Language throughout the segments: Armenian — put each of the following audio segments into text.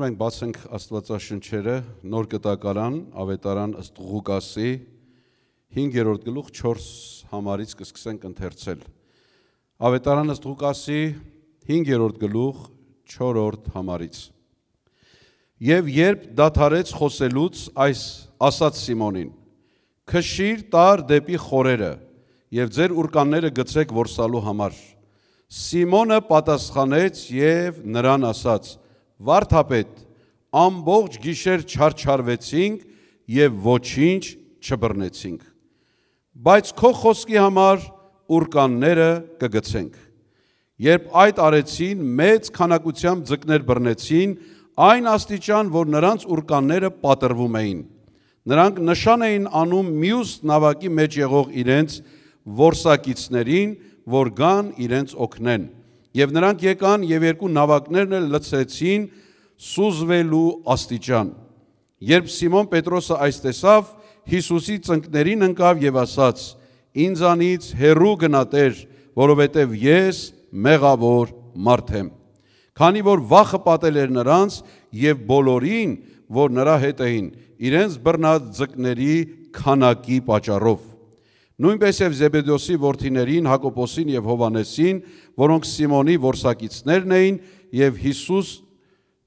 խնդրում ենք բացենք Աստվածաշնչերը, նոր կտակարան, ավետարան ըստ Ղուկասի 5-րդ գլուխ 4 համարից կսկսենք ընթերցել։ Ավետարան ըստ Ղուկասի 5-րդ գլուխ 4-րդ համարից։ Եվ երբ դադարեց խոսելուց, այս ասաց Սիմոնին. Քշիր տար դեպի խորերը եւ ձեր ուրկանները գցեք որսալու համար։ Սիմոնը պատասխանեց եւ նրան ասաց. Վարդապետ, ամբողջ գիշեր չարչարվեցինք եւ ոչինչ չբռնեցինք։ Բայց քո խոսքի համար ուրկանները կգցենք։ Երբ այդ արեցին, մեծ քանակությամբ ձկներ բռնեցին, այն աստիճան, որ նրանց ուրկանները պատրվում էին։ Նրանք նշան էին անում մյուս նավակի մեջ եղող իրենց որսակիցներին, որ գան իրենց օգնեն։ Եվ նրանք եկան եւ երկու նավակներն էլ լցրեցին սուզվելու աստիճան։ Երբ Սիմոն Պետրոսը այս տեսավ, Հիսուսի ծնկներին ընկավ եւ ասաց. Ինձանից հերու գնատեր, որովհետեւ ես մեղավոր մարդ եմ։ Քանի որ վախը պատել էր նրանց եւ բոլորին, որ նրա հետ էին, իրենց բռնած ձկների քանակի պատճառով։ Նույնպես եւ Զեբեդոսի որդիներին Հակոբոսին եւ Հովանեսին, որոնք Սիմոնի ворսակիցներն էին եւ Հիսուս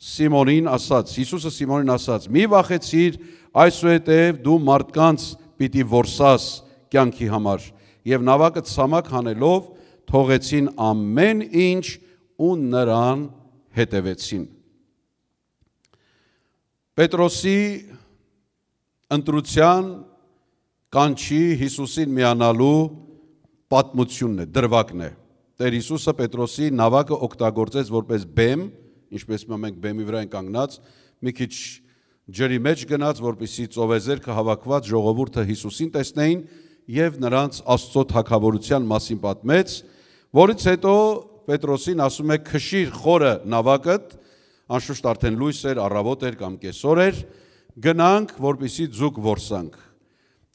Սիմոնին ասաց, Հիսուսը Սիմոնին ասաց. «Մի վախեցիր, այսուհետև դու մարդկանց պիտի ворսաս կյանքի համար»։ Եվ նավակը ցամաք հանելով թողեցին ամեն ինչ ու նրան հետևեցին։ Պետրոսի ընտրության կանչի Հիսուսին միանալու պատմությունն է, դրվակն է։ Տեր Հիսուսը Պետրոսի նավակը օգտագործեց որպես բեմ, ինչպես մենք բեմի վրա ենք կանգնած, մի քիչ ջրի մեջ գնաց, որպիսի ծովեզերքը հավաքված ժողովուրդը Հիսուսին տեսնեին եւ նրանց Աստծո թակավորության մասին պատմեց, որից հետո Պետրոսին ասում է քշիր խորը նավակդ, անշուշտ արդեն լույս էր, առավոտ էր կամ կեսօր էր, գնանք, որպիսի ձուկ որսանք։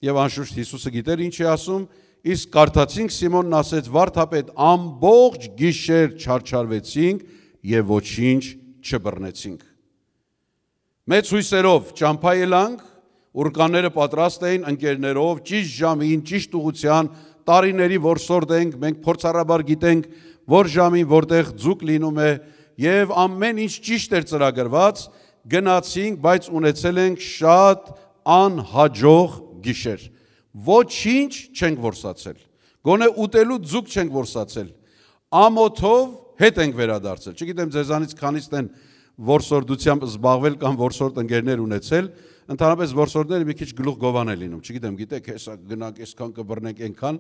Եվ անշուշտ Հիսուսը գիտեր ինչ է ասում, իսկ կարդացինք Սիմոնն ասեց վարդապետ ամբողջ գիշեր չարչարվեցինք եւ ոչինչ չբռնեցինք։ Մեծ հույսերով ճամփա ելանք, ուրկանները պատրաստ էին ընկերներով ճիշտ ժամին, ճիշտ ուղության, տարիների որսորդ ենք, մենք փորձառաբար գիտենք, որ ժամին որտեղ ձուկ լինում է եւ ամեն ինչ ճիշտ էր ծրագրված, գնացինք, բայց ունեցել ենք շատ անհաջող գիշեր։ Ոչինչ չենք ворսացել։ Գոնե ուտելու ձուկ չենք ворսացել։ Ամոթով հետ ենք վերադարձել։ Չգիտեմ ձեզանից քանիսն են ворսորդությամբ զբաղվել կամ ворսորդ ընկերներ ունեցել, ընդհանրապես ворսորդները մի քիչ գլուխ գովան են լինում։ Չգիտեմ, գիտեք, հեսա գնանք, այսքան կբռնենք, այնքան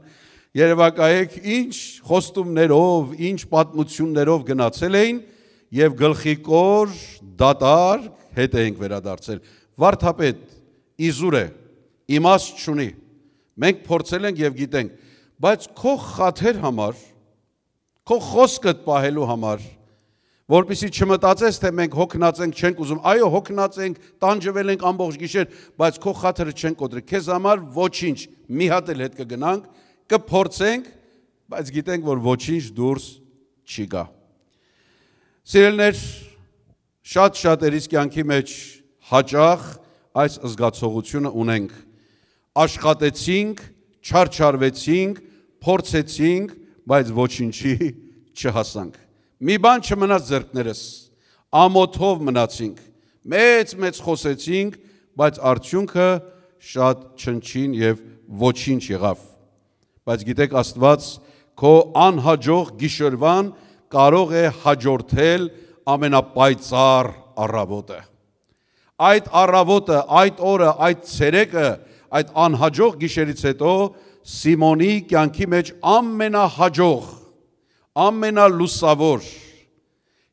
Երևակայեք, ինչ խոստումներով, ինչ պատմություններով գնացել էին եւ գլխիկոր դատար հետ էինք վերադարձել։ Վարդապետ Իզուրը իմաստ չունի։ Մենք փորձել ենք եւ գիտենք, բայց քո խաթեր համար, քո խոսքդ պահելու համար, որպեսի չմտածես, թե մենք հոգնած ենք, չենք ուզում։ Այո, հոգնած ենք, տանջվել ենք ամբողջ գիշեր, բայց քո խաթերը չենք կոտրի։ Քեզ համար ոչինչ, մի հատ էլ հետ կգնանք, կփորձենք, բայց գիտենք, որ ոչինչ դուրս չի գա։ Սիրելներ, շատ շատերիս կյանքի մեջ հաճախ այս զգացողությունը ունենք աշխատեցինք, չարչարվեցինք, փորձեցինք, բայց ոչինչի չհասանք։ Մի բան չմնաց ձեռքներս։ Ամոթով մնացինք։ Մեծ-մեծ խոսեցինք, բայց արդյունքը շատ չնչին եւ ոչինչ եղավ։ Բայց գիտեք Աստված քո անհաջող գիշերվան կարող է հաջորդել ամենապայծառ առավոտը։ Այդ առավոտը, այդ օրը, այդ ցերեկը այդ անհաջող գիշերից հետո Սիմոնի կյանքի մեջ ամենահաջող, ամենալուսավոր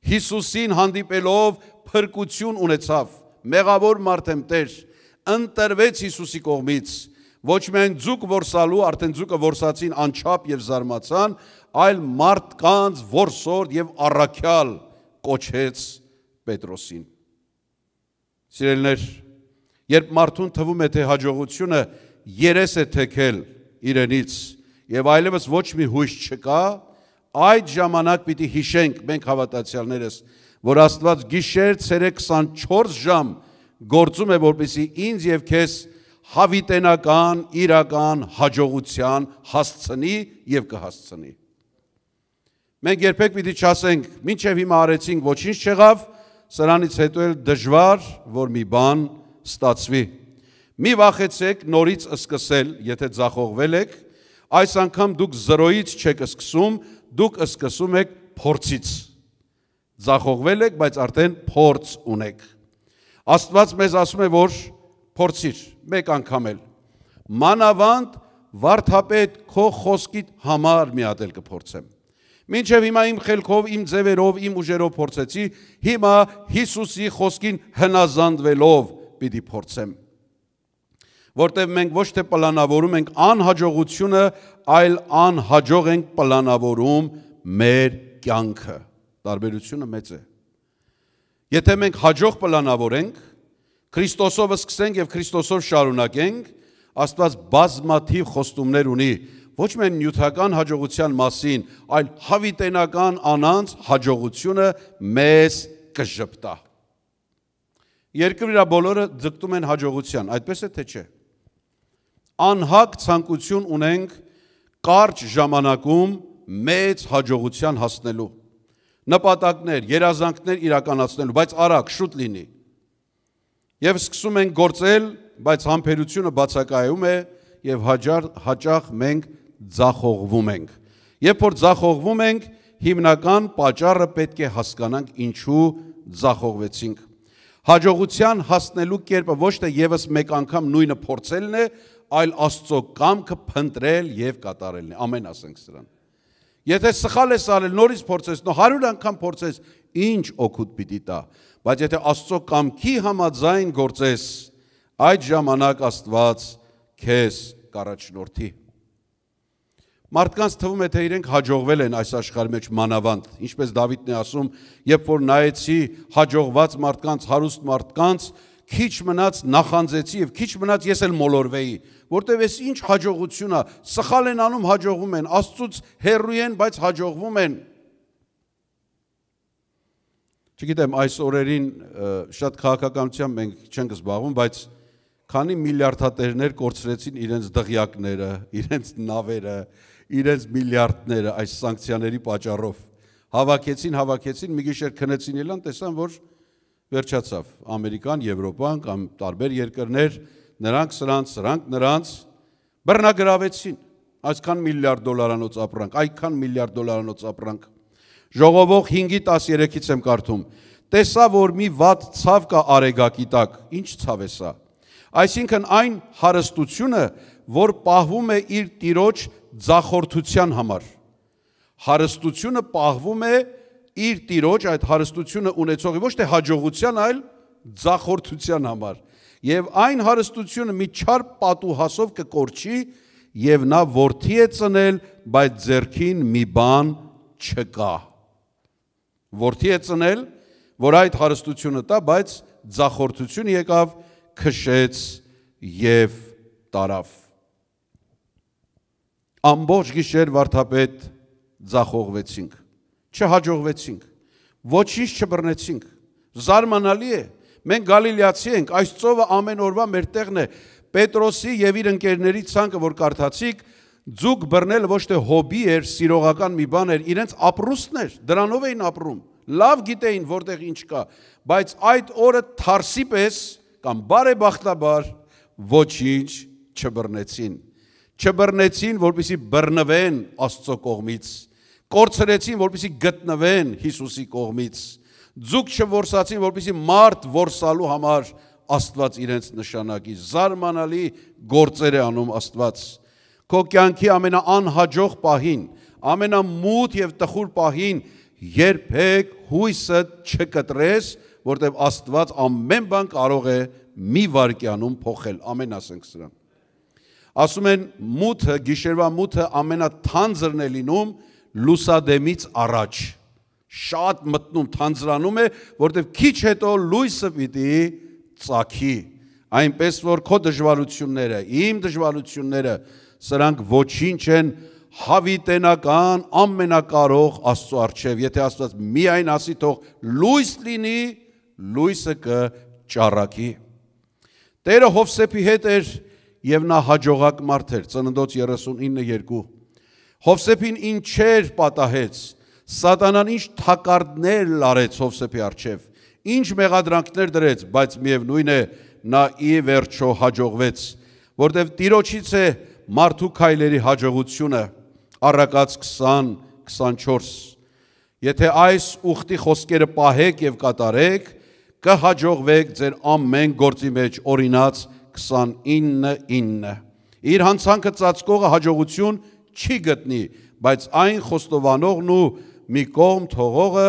Հիսուսին հանդիպելով փրկություն ունեցավ, մեղավոր մարդ եմ Տեր, ընտրվեց Հիսուսի կողմից, ոչ միայն ձուկ որսալու, արդեն ձուկը որսացին անչափ եւ զարմացան, այլ մարդկանց որսորդ եւ առաքյալ կոչեց Պետրոսին։ Սիրելիներ, Երբ մարդուն թվում է, թե հաջողությունը երես է թեքել իրենից եւ այլևս ոչ մի հույս չկա, այդ ժամանակ պիտի հիշենք մենք հավատացյալներս, որ Աստված գիշեր ցերեկ 24 ժամ գործում է, որպեսզի ինձ եւ քեզ հավիտենական, իրական հաջողության հասցնի եւ կհասցնի։ Մենք երբեք պիտի չասենք, ինչեւ հիմա արեցինք, ոչինչ չեղավ, սրանից հետո էլ դժվար, որ մի բան ստացվի։ Մի վախեցեք նորից սկսել, եթե ձախողվել եք, այս անգամ դուք զրոյից չեք սկսում, դուք սկսում եք փորձից։ Ձախողվել եք, բայց արդեն փորձ ունեք։ Աստված մեզ ասում է, որ փորձիր մեկ անգամ էլ։ Մանավանդ Վարդապետ քո խոսքիդ համար մի հատ էլ կփորձեմ։ Մինչև հիմա իմ խելքով, իմ ձևերով, իմ ուժերով փորձեցի, հիմա Հիսուսի խոսքին հնազանդվելով պիտի փորձեմ։ Որտեւ մենք ոչ թե պլանավորում ենք անհաջողությունը, այլ անհաջող ենք պլանավորում մեր կյանքը։ Տարբերությունը մեծ է։ Եթե մենք հաջող պլանավորենք, Քրիստոսովը սկսենք եւ Քրիստոսով շարունակենք, Աստված բազմաթիվ խոստումներ ունի ոչ միայն նյութական հաջողության մասին, այլ հավիտենական անանց հաջողությունը մեզ կժպտա։ Երկրը իր բոլորը ձգտում են հաջողության, այդպես է թե չէ։ Անհակ ցանկություն ունենք կարճ ժամանակում մեծ հաջողության հասնելու։ Նպատակներ, երազանքներ իրականացնելու, բայց արագ, շուտ լինի։ Եվ սկսում ենք գործել, բայց համբերությունը բացակայում է եւ հաջար հաճախ մենք ձախողվում ենք։ Երբ որ ձախողվում ենք, հիմնական պատճառը պետք է հասկանանք ինչու ձախողվեցինք։ Հաջողության հասնելու կերպը ոչ թե եւս մեկ անգամ նույնը փորձելն է, այլ Աստծո կամքը փնտրել եւ կատարելն է։ Ամեն ասենք սրան։ Եթե սխալ ես արել, նորից փորձես, նո 100 անգամ փորձես, ինչ օգուտ պիտի տա։ Բայց եթե Աստծո կամքի համաձայն գործես, այդ ժամանակ Աստված քեզ կառաջնորդի։ Մարդկանց թվում է, թե իրենք հաջողվել են այս աշխարհի մեջ մանավանդ, ինչպես Դավիթն է ասում, երբ որ նայեցի հաջողված մարդկանց, հարուստ մարդկանց, քիչ մնաց նախանձեցի եւ քիչ մնաց ես էլ մոլորվեի, որտեւ էս ինչ հաջողություն է, սխալ են անում, հաջողվում են, Աստծուց հեռու են, բայց հաջողվում են։ Չգիտեմ, այս օրերին շատ քաղաքականությամբ մենք չենք զբաղվում, բայց քանի միլիարդատերներ կորցրեցին իրենց դղյակները, իրենց նավերը, իրենց միլիարդները այս սանկցիաների պատճառով հավաքեցին, հավաքեցին, մի գիշեր քնեցին ելան, տեսան, որ վերջացավ Ամերիկան, Եվրոպան կամ տարբեր երկրներ, նրանք սրանց, սրանք նրանց բռնագրավեցին։ Այսքան միլիարդ դոլարանոց ապրանք, այդքան միլիարդ դոլարանոց ապրանք։ Ժողովող 5-ի 13-ից եմ կարդում։ Տեսա, որ մի վատ ցավ կա արեգակի տակ։ Ինչ ցավ է սա։ Այսինքն այն հարստությունը, որ պահվում է իր տիրոջ ձախորդության համար։ Հարստությունը պահվում է իր տիրոջ այդ հարստությունը ունեցողի ոչ թե հաջողության, այլ ձախորդության համար։ Եվ այն հարստությունը մի չար պատուհասով կկորչի եւ նա worth-ի է ծնել, բայց зерքին մի բան չկա։ Worth-ի է ծնել, որ այդ հարստությունը տա, բայց ձախորդություն եկավ, քշեց եւ տարավ ամբողջ գիշեր վարդապետ ձախողվեցինք, չհաջողվեցինք, ոչինչ չբռնեցինք։ Զարմանալի է, մենք Գալիլեացի ենք, այս ծովը ամեն օրվա մեր տեղն է։ Պետրոսի եւ իր ընկերների ցանկը, որ կարդացիք, ձուկ բռնել ոչ թե հոբի էր, սիրողական մի բան էր, իրենց ապրուստն էր, դրանով էին ապրում։ Լավ գիտեին որտեղ ինչ կա, բայց այդ օրը Թարսիպես կամ բարեբախտաբար ոչինչ չբռնեցին չբռնեցին, որպիսի բռնվեն Աստծո կողմից, կորցրեցին, որպիսի գտնվեն Հիսուսի կողմից, ձուկ չորսացին, որպիսի մարդ որսալու համար Աստված իրենց նշանակի։ Զարմանալի գործեր է անում Աստված։ Քո կյանքի ամենաանհաջող պահին, ամենամութ եւ տխուր պահին երբեք հույսը չկտրես, որտեղ Աստված ամեն բան կարող է մի վարքյանում փոխել։ Ամեն ասենք սրան։ Ասում են մութը, գիշերվա մութը ամենաթանձրն է լինում լուսադեմից առաջ։ Շատ մտնում, թանձրանում է, որտեվ քիչ հետո լույսը պիտի ծագի։ Այնպես որ քո դժվարությունները, իմ դժվարությունները, սրանք ոչինչ են հավիտենական ամենակարող Աստծո արչև։ Եթե Աստված միայն ասի թող լույս լինի, լույսը կճառակի։ Տերը Հովսեփի հետ էր եւ նա հաջողակ մարդ էր ծննդոց 39:2 Հովսեփին ինչ էր պատահեց սատանան ինչ թակարդներ լարեց Հովսեփի արչև ինչ մեղադրանքներ դրեց բայց միևնույն է նա ի վերջո հաջողվեց որտեվ տիրոջից է մարդու քայլերի հաջողությունը առակած 20 24 Եթե այս ուխտի խոսքերը պահեք եւ կատարեք, կհաջողվեք ձեր ամեն գործի մեջ օրինած 29:9։ Իր հանցանքը ծածկողը հաջողություն չի գտնի, բայց այն խոստովանողն ու մի կողմ թողողը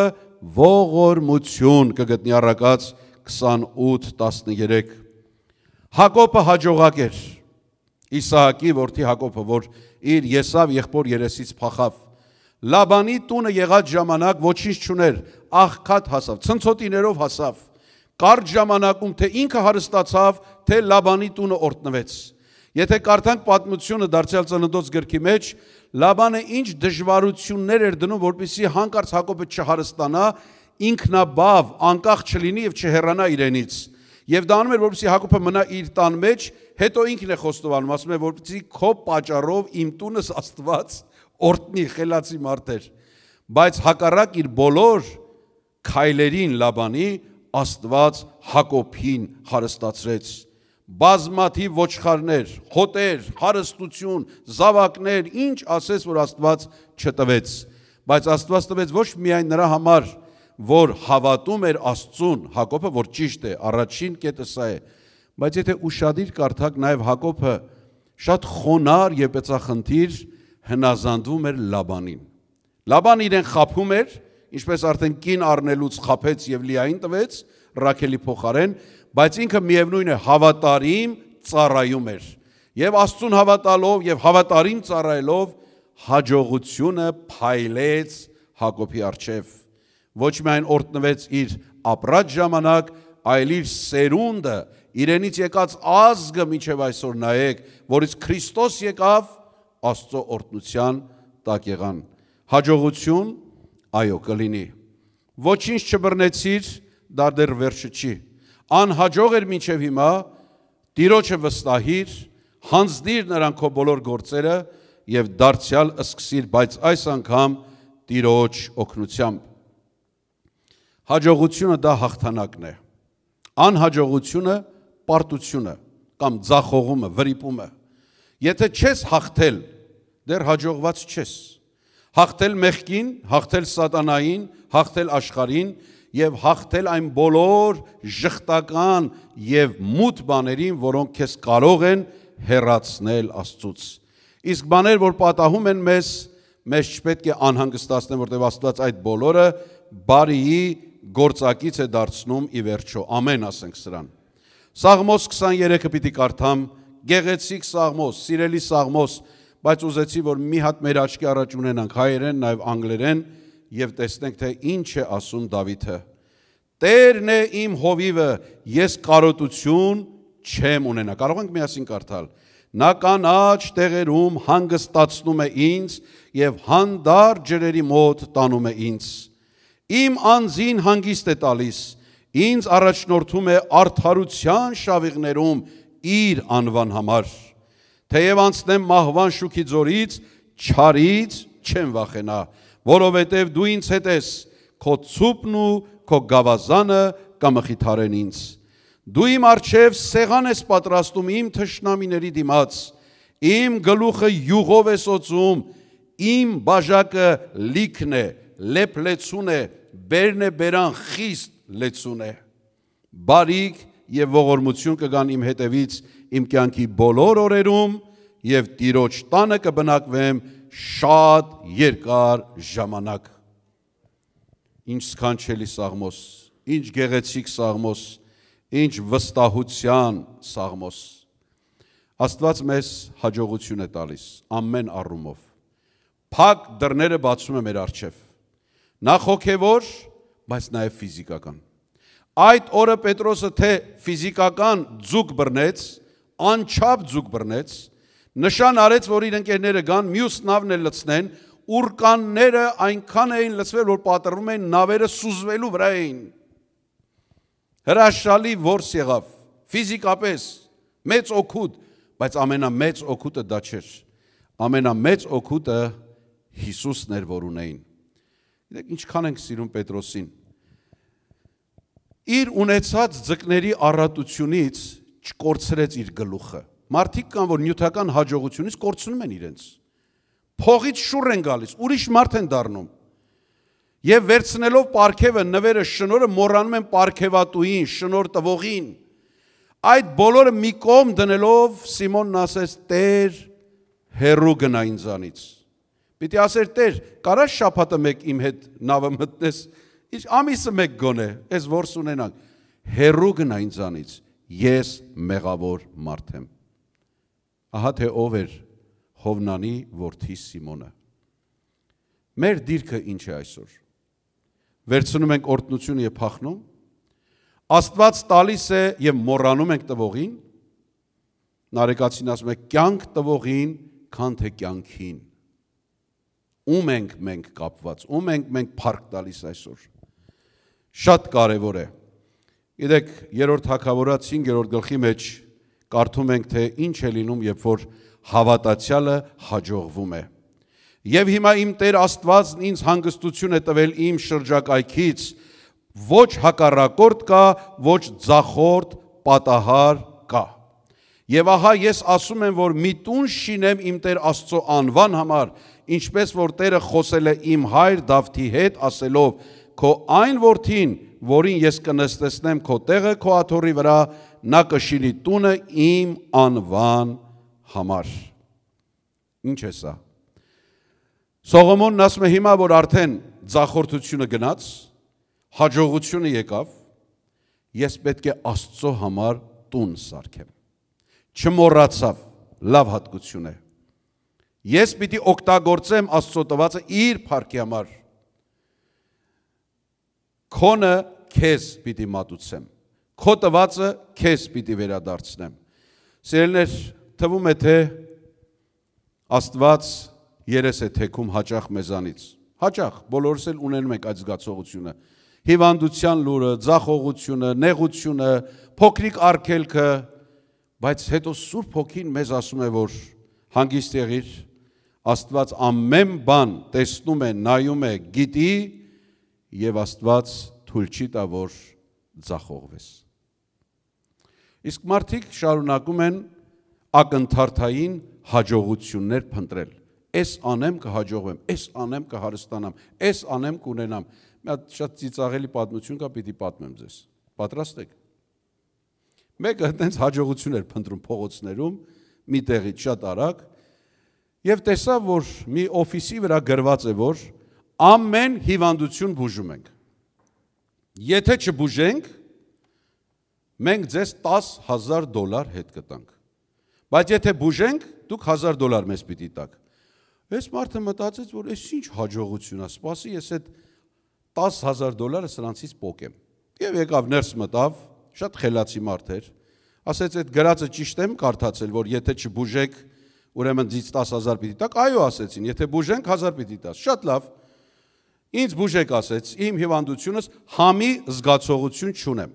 ողորմություն կգտնի առակած 28:13։ Հակոբը հաջողակ էր։ Իսահակի որդի Հակոբը, որ իր Եսավ եղբոր երեսից փախավ, Լաբանի տունը եղած ժամանակ ոչինչ չուներ, աղքատ հասավ, ցնցոտիներով հասավ կարճ ժամանակում թե ինքը հարստացավ, թե Լաբանի տունը օրտնվեց։ Եթե կարդանք պատմությունը դարձյալ ծննդոց գրքի մեջ, Լաբանը ինչ դժվարություններ էր դնում, որպիսի հանկարծ Հակոբը չհարստանա, ինքնաբավ, անկախ չլինի եւ չհեռանա իրենից։ Եվ դա անում էր, որպեսի Հակոբը մնա իր տան մեջ, հետո ինքն է խոստովանում, ասում է, որպեսի քո պատճառով իմ տունս Աստված օրտնի խելացի մարդեր։ Բայց հակառակ իր բոլոր քայլերին Լաբանի Աստված Հակոբին հարստացրեց բազմաթիվ ոչխարներ, խոտեր, հարստություն, զավակներ, ինչ ասես, որ Աստված չտվեց։ Բայց Աստված տվեց ոչ միայն նրա համար, որ հավատում էր Աստծուն, Հակոբը, որ ճիշտ է, առաջին կետը սա է, բայց եթե ուշադիր կարդակ նաև Հակոբը շատ խոնար եւ բծախնդիր հնազանդվում էր Լաբանին։ Լաբան իրեն խափում էր, ինչպես արդեն կին առնելուց խափեց եւ լիային տվեց Ռաքելի փոխարեն, բայց ինքը միևնույն է հավատարիմ ծառայում էր։ Եվ Աստծուն հավատալով եւ հավատարիմ ծառայելով հաջողությունը փայլեց Հակոբի արչեվ։ Ոչ միայն օրտնվեց իր ապրած ժամանակ, այլ իր սերունդը, իրենից եկած ազգը միջև այսօր նայեք, որից Քրիստոս եկավ Աստծո օրտնության տակ եղան։ Հաջողություն Այո, կլինի։ Ոչինչ չբռնեցիր, դա դեռ վերջը չի։ Անհաջող էր մինչև հիմա, Տիրոջը վստահիր, հանձնիր նրան քո բոլոր գործերը եւ դարձյալ սկսիր, բայց այս անգամ Տիրոջ օգնությամբ։ Հաջողությունը դա հաղթանակն է։ Անհաջողությունը պարտությունը կամ ձախողումը, վրիպումը։ Եթե չես հաղթել, դեռ հաջողված չես հաղթել մեղքին, հաղթել սատանային, հաղթել աշխարհին եւ հաղթել այն բոլոր շղտական եւ մութ բաներին, որոնք քեզ կարող են հեռացնել Աստծուց։ Իսկ բաներ, որ պատահում են մեզ, մեզ չպետք է անհանգստացնեն, որտեղ Աստված այդ բոլորը բարիի գործակից է դարձնում ի վերջո։ Ամեն ասենք սրան։ Սաղմոս 23-ը պիտի կարդամ, գեղեցիկ Սաղմոս, սիրելի Սաղմոս, սաղմոս բայց ուզեցի, որ մի հատ մեր աչքի առաջ ունենանք հայերեն, նաև անգլերեն եւ տեսնենք թե ինչ է ասում Դավիթը։ Տերն է իմ հովիվը, ես կարոտություն չեմ ունենա։ Կարող ենք միասին կարդալ։ Նա կանաչ տեղերում հանգստացնում է ինձ եւ հանդար ջրերի մոտ տանում է ինձ։ Իմ անձին հանգիստ է տալիս, ինձ առաջնորդում է արդարության շավիղներում իր անվան համար թեև անցնեմ մահվան շուքի ձորից, չարից չեմ վախենա, որովհետև դու ինձ հետ ես, քո ծուպն ու քո գավազանը կմխիթարեն ինձ։ Դու իմ արջև սեղան ես պատրաստում իմ թշնամիների դիմաց, իմ գլուխը յուղով ես ոցում, իմ բաժակը լիքն է, լեպ լեցուն է, բերն է բերան խիստ լեցուն է։ Բարիք և ողորմություն կգան իմ հետևից, իմ կյանքի բոլոր օրերում եւ Տիրոջ տանը կբնակվեմ շատ երկար ժամանակ։ Ինչ սքանչելի սաղմոս, ինչ գեղեցիկ սաղմոս, ինչ վստահության սաղմոս։ Աստված մեզ հաջողություն է տալիս ամեն առումով։ Փակ դռները բացում է մեր առջև։ Նախ հոգևոր, բայց նաև ֆիզիկական։ Այդ օրը Պետրոսը թե ֆիզիկական ձուկ բռնեց, անչափ ձուկ բռնեց, նշան արեց, որ իր ընկերները գան, մյուս նավն էլ լցնեն, ուրկանները այնքան էին լցվել, որ պատրվում էին նավերը սուզվելու վրա էին։ Հրաշալի որս եղավ, ֆիզիկապես մեծ օգուտ, բայց ամենամեծ օգուտը դա չէր։ Ամենամեծ օգուտը Հիսուսն էր, որ ունեին։ Գիտեք, ինչքան ենք սիրում Պետրոսին։ Իր ունեցած ձկների առատությունից չկորցրեց իր գլուխը։ Մարդիկ կան, որ նյութական հաջողությունից կորցնում են իրենց։ Փողից շուռ են գալիս, ուրիշ մարդ են դառնում։ Եվ վերցնելով պարքևը, նվերը, շնորը մոռանում են պարքևատուին, շնոր տվողին։ Այդ բոլորը մի կողմ դնելով Սիմոնն ասեց. «Տեր, հերու գնա ինձանից»։ Պիտի ասեր Տեր, կարա շաբաթը մեկ իմ հետ նավը մտնես, իսկ ամիսը մեկ գոնե, այս ворս ունենանք։ Հերու գնա ինձանից ես մեղավոր մարդ եմ։ Ահա թե ով էր Հովնանի որդի Սիմոնը։ Մեր դիրքը ինչ է այսօր։ Վերցնում ենք օրտնությունը եւ փախնում։ Աստված տալիս է եւ մոռանում ենք տվողին։ Նարեկացին ասում է կյանք տվողին, քան թե կյանքին։ Ում ենք մենք կապված, ում ենք մենք փառք տալիս այսօր։ Շատ կարեւոր է Իդեք երրորդ հակավորած 5-րդ գլխի մեջ կարդում ենք, թե ինչ է լինում, երբ որ հավատացյալը հաջողվում է։ Եվ հիմա իմ Տեր Աստվածն ինձ հանգստություն է տվել իմ շրջակայքից, ոչ հակառակորդ կա, ոչ ձախորդ պատահար կա։ Եվ ահա ես ասում եմ, որ մի տուն շինեմ իմ Տեր Աստծո անվան համար, ինչպես որ Տերը խոսել է իմ հայր Դավթի հետ ասելով քո այն որդին, որին ես կնստեցնեմ քո տեղը քո աթոռի վրա, նա կշինի տունը իմ անվան համար։ Ինչ է սա։ Սողոմոնն ասում է հիմա, որ արդեն ձախորդությունը գնաց, հաջողությունը եկավ, ես պետք է Աստծո համար տուն սարքեմ։ Չմոռացավ, լավ հատկություն է։ Ես պիտի օգտագործեմ Աստծո տվածը իր փառքի համար Քոնը քեզ պիտի մատուցեմ։ Քո տվածը քեզ պիտի վերադարձնեմ։ Սիրելներ, թվում է թե Աստված երես է թեքում հաճախ մեզանից։ Հաճախ բոլորս էլ ունենում ենք այդ զգացողությունը։ Հիվանդության լուրը, ձախողությունը, նեղությունը, փոքրիկ արգելքը, բայց հետո Սուրբ Հոգին մեզ ասում է, որ հանգիստ եղիր, Աստված ամեն բան տեսնում է, նայում է, գիտի, եւ Աստված թույլ չի տա, որ ձախողվես։ Իսկ մարդիկ շարունակում են ակնթարթային հաջողություններ փնտրել։ Էս անեմ կհաջողվեմ, էս անեմ կհարստանամ, էս անեմ կունենամ։ Մի հատ շատ ծիծաղելի պատմություն կա, պիտի պատմեմ ձեզ։ Պատրաստ եք։ Մեկը այտենց հաջողություն էր փնտրում փողոցներում, մի տեղից շատ արագ, եւ տեսավ, որ մի օֆիսի վրա գրված է, որ ամեն հիվանդություն բուժում ենք։ Եթե չբուժենք, մենք ձեզ 10000 դոլար հետ կտանք։ Բայց եթե բուժենք, դուք 1000 դոլար մեզ պիտի տաք։ Այս մարդը մտածեց, որ այս ինչ հաջողություն է, սпасի, ես այդ 10000 դոլարը սրանցից փոկեմ։ Եվ եկավ ներս մտավ, շատ խելացի մարդ էր։ Ասեց, այդ գրածը ճիշտ եմ կարդացել, որ եթե չբուժեք, ուրեմն ձից 10000 պիտի տաք։ Այո, ասեցին, եթե բուժենք 1000 պիտի տաք։ Շատ լավ։ Ինձ բուժեք ասեց, իմ հիվանդությունս համի զգացողություն չունեմ։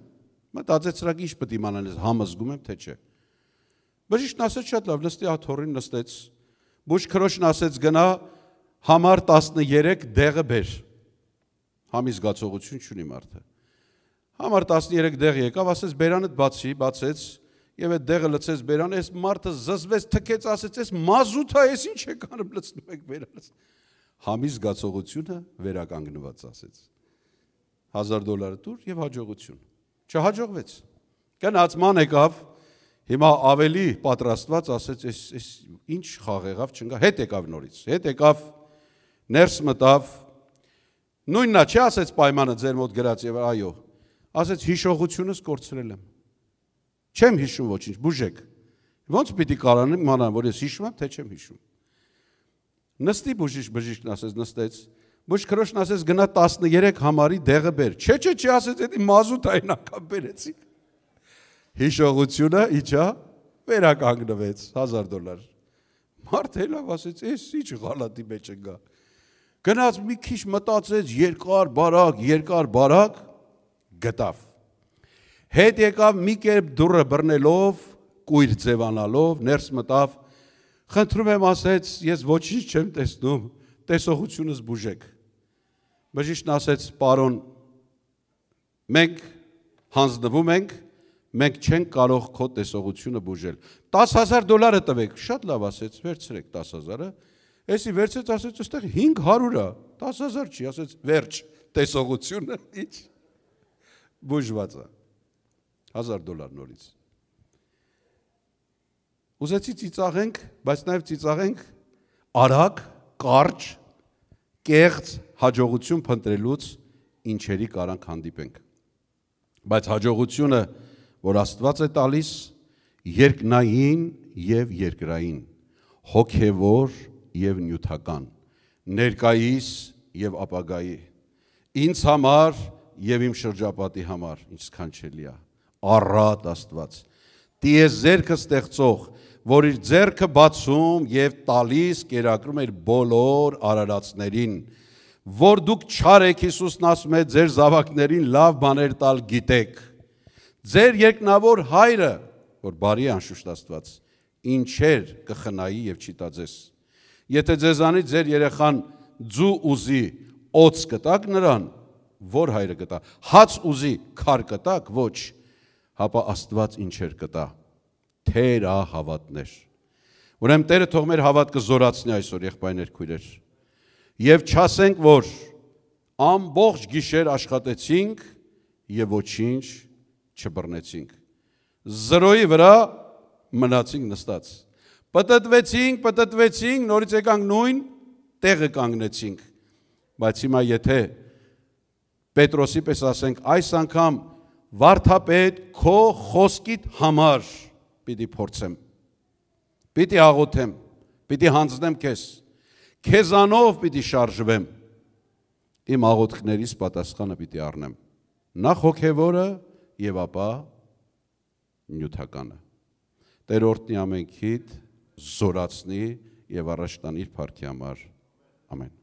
Մտածեց սրակ ինչ պետք է իմանալ ես համը զգում եմ թե չէ։ Բժիշկն ասեց շատ լավ, նստի աթորին նստեց։ Բուժ քրոշն ասեց գնա համար 13 դեղը բեր։ Համի զգացողություն չունի մարդը։ Համար 13 դեղ եկավ, ասեց բերանդ բացի, բացեց եւ այդ դեղը լցեց բերան, այս մարդը զզվեց, թքեց, ասեց, «Էս մազութա, էս ինչ է կարող լցնում եք բերանից»։ Համի զգացողությունը վերականգնված ասեց։ 1000 դոլարը դուր եւ հաջողություն։ Չհաջողվեց։ Գնացման եկավ, հիմա ավելի պատրաստված ասեց, այս այս ինչ խաղ եղավ, չնկա, հետ եկավ նորից։ Հետ եկավ, ներս մտավ։ Նույննա չի ասեց պայմանը ձեր մոտ գրած եւ այո։ Ասեց հիշողությունս կորցրել եմ։ Չեմ հիշում ոչինչ, բուժեք։ Ոնց պիտի կարանեմ, մանան, որ ես հիշում եմ, թե չեմ հիշում։ Նստի բժիշկ, բժիշկն ասեց, նստեց։ Բուժքրոշն ասեց գնա 13 համարի դեղը բեր։ Չէ, չէ, չի ասեց, դա մազուտ այնակա բերեցի։ Հիշողությունը իջա վերականգնվեց 1000 դոլար։ Մարդը լավ ասեց, «Էս ի՞նչ ղալատի մեջ ընկա»։ Գնաց մի քիչ մտածեց, երկար բարակ, երկար բարակ գտավ։ Հետ եկավ մի կերպ դուրը բռնելով, կույր ձևանալով, ներս մտավ Խնդրում եմ ասեց, ես ոչինչ չեմ տեսնում, տեսողությունս բուժեք։ Բժիշկն ասեց, պարոն, մենք հանձնվում ենք, մենք չենք կարող քո տեսողությունը բուժել։ 10000 դոլարը տվեք։ Շատ լավ ասեց, վերցրեք 10000-ը։ Էսի վերցրեց, ասեց, այստեղ 500-ա, 10000 չի, ասեց, վերջ, տեսողությունը ի՞նչ։ Բուժվածա։ 1000 դոլար նորից։ Ուզեցի ծիծաղենք, բայց նաև ծիծաղենք արագ, կարճ, կեղծ հաջողություն փնտրելուց ինչերի կարանք հանդիպենք։ Բայց հաջողությունը, որ Աստված է տալիս, երկնային եւ երկրային, հոգեվոր եւ նյութական, ներկայիս եւ ապագայի, ինձ համար եւ իմ շրջապատի համար, ինչքան չելի է։ Առատ Աստված տիեզերքը ստեղծող, որ իր ձեռքը բացում եւ տալիս կերակրում էր բոլոր արարածներին, որ դուք չարեք Հիսուսն ասում է ձեր զավակներին լավ բաներ տալ գիտեք։ Ձեր երկնավոր հայրը, որ բարի անշուշտ Աստված, ինչեր կխնայի եւ չի տա ձեզ։ Եթե ձեզանից ձեր երեխան ձու ուզի, օծ կտակ նրան, որ հայրը կտա։ Հաց ուզի, քար կտակ, ոչ հապա Աստված ինչեր կտա։ Թեր ա հավատներ։ Ուրեմն Տերը թող մեր հավատքը զորացնի այսօր եղբայրներ քույրեր։ Եվ չասենք, որ ամբողջ գիշեր աշխատեցինք եւ ոչինչ չբռնեցինք։ Զրոյի վրա մնացինք նստած։ Պտտվեցինք, պտտվեցինք, նորից եկանք նույն տեղը կանգնեցինք։ Բայց հիմա եթե Պետրոսի պես ասենք, այս անգամ վարդապետ քո խոսքիդ համար պիտի փորձեմ պիտի աղոթեմ պիտի հանձնեմ քեզ քեզանով պիտի շարժվեմ իմ աղոթքներից պատասխանը պիտի առնեմ նախ հոգևորը եւ ապա նյութականը Տերորդնի ամենքիդ զորացնի եւ առաջտանի իր փառքի համար ամեն